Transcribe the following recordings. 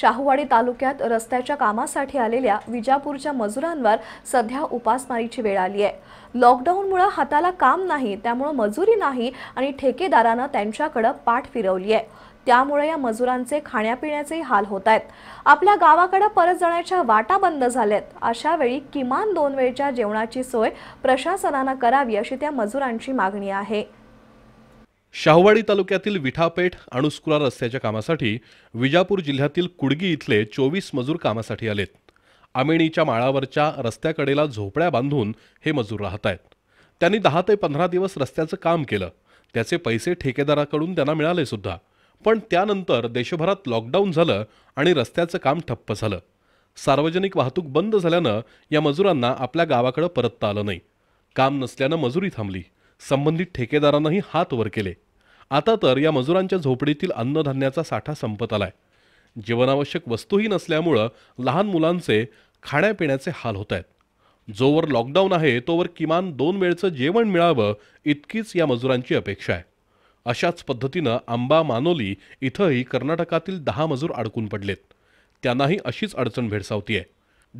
शाहूवाडी तालुक्यात रस्त्याच्या कामासाठी आलेल्या विजापूरच्या मजुरांवर सध्या उपासमारीची वेळ आली आहे लॉकडाऊनमुळं हाताला काम नाही त्यामुळं मजुरी नाही आणि ठेकेदारानं त्यांच्याकडं पाठ फिरवली आहे त्यामुळे या मजुरांचे खाण्यापिण्याचे हाल होत आहेत आपल्या गावाकडे परत जाण्याच्या वाटा बंद झाल्यात अशा वेळी किमान दोन वेळच्या जेवणाची सोय प्रशासनानं करावी अशी त्या मजुरांची मागणी आहे शाहवाडी तालुक्यातील विठापेठ अणुस्कुरा रस्त्याच्या कामासाठी विजापूर जिल्ह्यातील कुडगी इथले चोवीस मजूर कामासाठी आलेत आमेणीच्या माळावरच्या रस्त्याकडेला झोपड्या बांधून हे मजूर राहत आहेत त्यांनी दहा ते पंधरा दिवस रस्त्याचं काम केलं त्याचे पैसे ठेकेदाराकडून त्यांना मिळाले सुद्धा पण त्यानंतर देशभरात लॉकडाऊन झालं आणि रस्त्याचं काम ठप्प झालं सार्वजनिक वाहतूक बंद झाल्यानं या मजुरांना आपल्या गावाकडे परतता आलं नाही काम नसल्यानं मजुरी थांबली संबंधित ठेकेदारांनाही हात वर केले आता तर या मजुरांच्या झोपडीतील अन्नधान्याचा साठा संपत आलाय जीवनावश्यक वस्तूही नसल्यामुळं लहान मुलांचे खाण्यापिण्याचे हाल होत आहेत जोवर लॉकडाऊन आहे तोवर किमान दोन वेळचं जेवण मिळावं इतकीच या मजुरांची अपेक्षा आहे अशाच पद्धतीनं आंबा मानोली इथंही कर्नाटकातील दहा मजूर अडकून पडलेत त्यांनाही अशीच अडचण आहे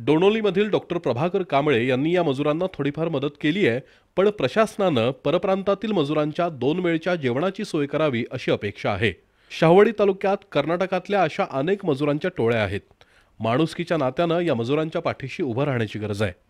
डोणोलीमधील डॉक्टर प्रभाकर कांबळे यांनी या मजुरांना थोडीफार मदत केली आहे पण प्रशासनानं परप्रांतातील मजुरांच्या दोन वेळच्या जेवणाची सोय करावी अशी अपेक्षा आहे शाहवडी तालुक्यात कर्नाटकातल्या अशा अनेक मजुरांच्या टोळ्या आहेत माणुसकीच्या नात्यानं या मजुरांच्या पाठीशी उभं राहण्याची गरज आहे